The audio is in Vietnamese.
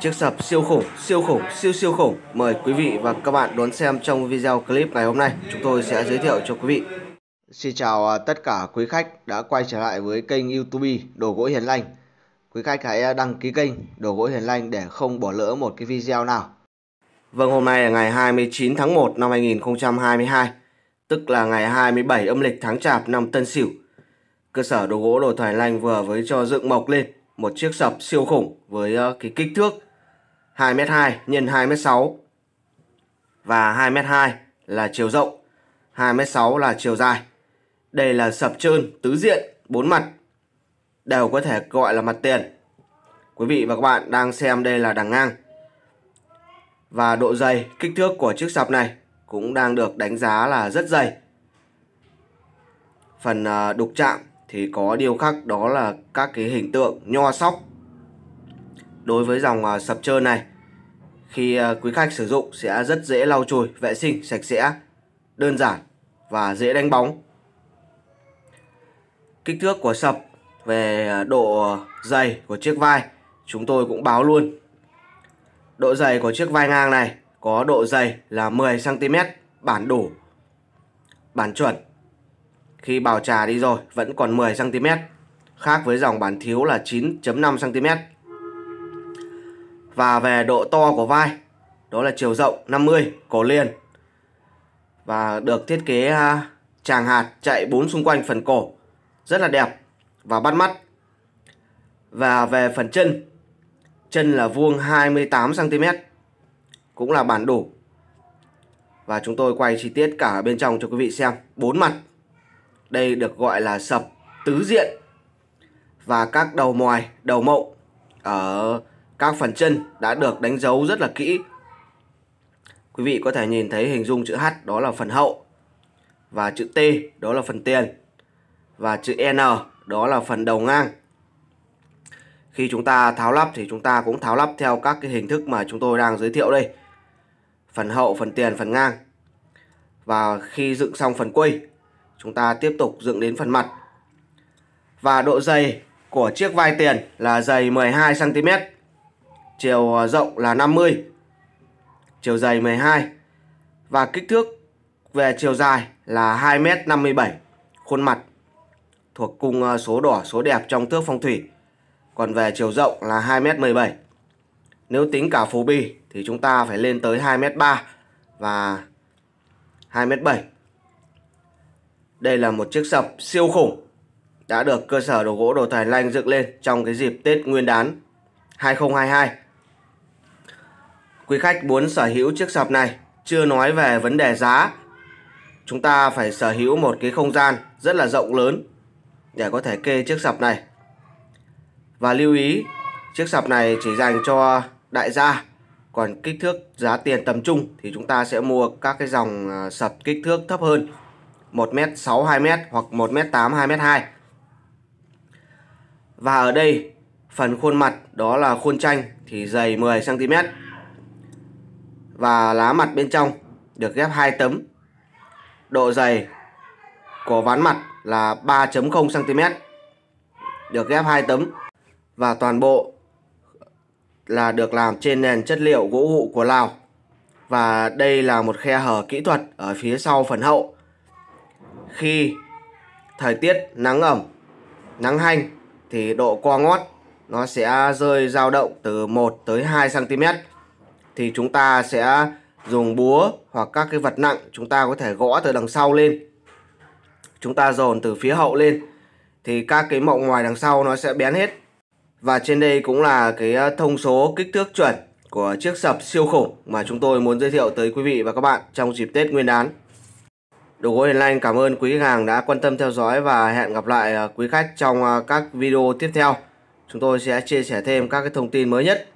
Chiếc sập siêu khủng, siêu khủng, siêu siêu khủng. Mời quý vị và các bạn đón xem trong video clip ngày hôm nay. Chúng tôi sẽ giới thiệu cho quý vị. Xin chào à, tất cả quý khách đã quay trở lại với kênh YouTube Đồ gỗ Hiền Lành. Quý khách hãy à, đăng ký kênh Đồ gỗ Hiền Lành để không bỏ lỡ một cái video nào. Vâng, hôm nay là ngày 29 tháng 1 năm 2022, tức là ngày 27 âm lịch tháng Chạp năm Tân Sửu. Cơ sở đồ gỗ đồ thoải lành vừa với cho dựng mộc lên một chiếc sập siêu khủng với ờ, cái kích thước 2m2 nhân 2m6 và 2m2 là chiều rộng, 2m6 là chiều dài. Đây là sập trơn tứ diện bốn mặt đều có thể gọi là mặt tiền. Quý vị và các bạn đang xem đây là đằng ngang. Và độ dày, kích thước của chiếc sập này cũng đang được đánh giá là rất dày. Phần ờ, đục chạm thì có điêu khắc đó là các cái hình tượng nho sóc đối với dòng à, sập trơn này khi à, quý khách sử dụng sẽ rất dễ lau chùi, vệ sinh, sạch sẽ, đơn giản và dễ đánh bóng. Kích thước của sập về à, độ dày của chiếc vai chúng tôi cũng báo luôn. Độ dày của chiếc vai ngang này có độ dày là 10cm bản đủ, bản chuẩn. Khi bào trà đi rồi vẫn còn 10cm, khác với dòng bản thiếu là 9.5cm và về độ to của vai đó là chiều rộng 50 cổ liền và được thiết kế tràng à, hạt chạy bốn xung quanh phần cổ rất là đẹp và bắt mắt và về phần chân chân là vuông 28 cm cũng là bản đủ và chúng tôi quay chi tiết cả bên trong cho quý vị xem bốn mặt đây được gọi là sập tứ diện và các đầu mòi đầu mộng ở các phần chân đã được đánh dấu rất là kỹ. Quý vị có thể nhìn thấy hình dung chữ H đó là phần hậu và chữ T đó là phần tiền và chữ N đó là phần đầu ngang. Khi chúng ta tháo lắp thì chúng ta cũng tháo lắp theo các cái hình thức mà chúng tôi đang giới thiệu đây. Phần hậu, phần tiền, phần ngang. Và khi dựng xong phần quây, chúng ta tiếp tục dựng đến phần mặt. Và độ dày của chiếc vai tiền là dày 12 cm chiều à, rộng là 50, chiều dày 12 và kích thước về chiều dài là 2m57 khuôn mặt thuộc cung à, số đỏ số đẹp trong thước phong thủy còn về chiều rộng là 2m17 nếu tính cả phố bi thì chúng ta phải lên tới 2m3 và 2m7 đây là một chiếc sập siêu khủng đã được cơ sở đồ gỗ đồ tài lanh dựng lên trong cái dịp Tết Nguyên đán 2022 quý khách muốn sở hữu chiếc sập này, chưa nói về vấn đề giá. Chúng ta phải sở hữu một cái không gian rất là rộng lớn để có thể kê chiếc sập này. Và lưu ý, chiếc sập này chỉ dành cho đại gia, còn kích thước giá tiền tầm trung thì chúng ta sẽ mua các cái dòng à, sập kích thước thấp hơn 1m6 2m hoặc 1m8 2m2. Và ở đây phần khuôn mặt đó là khuôn tranh thì dày 10 cm và lá mặt bên trong được ghép 2 tấm. Độ dày của ván mặt là 3.0 cm. Được ghép 2 tấm và toàn bộ là được làm trên nền chất liệu gỗ hụ của Lào. Và đây là một khe hở kỹ thuật ở phía sau phần hậu. Khi thời tiết nắng ẩm, nắng hanh thì độ co ngót nó sẽ rơi dao động từ 1 tới 2 cm thì chúng ta sẽ dùng búa hoặc các cái vật nặng chúng ta có thể gõ từ đằng sau lên chúng ta dồn từ phía hậu lên thì các cái mộng ngoài đằng sau nó sẽ bén hết và trên đây cũng là cái ờ, thông số kích thước chuẩn của chiếc sập siêu khủng mà chúng tôi muốn giới thiệu tới quý vị và các bạn trong dịp Tết Nguyên đán. Đồ gỗ Hiền Lanh cảm ơn quý khách hàng đã quan tâm theo dõi và hẹn gặp lại ờ, quý khách trong ờ, các video tiếp theo. Chúng tôi sẽ chia sẻ thêm các cái thông tin mới nhất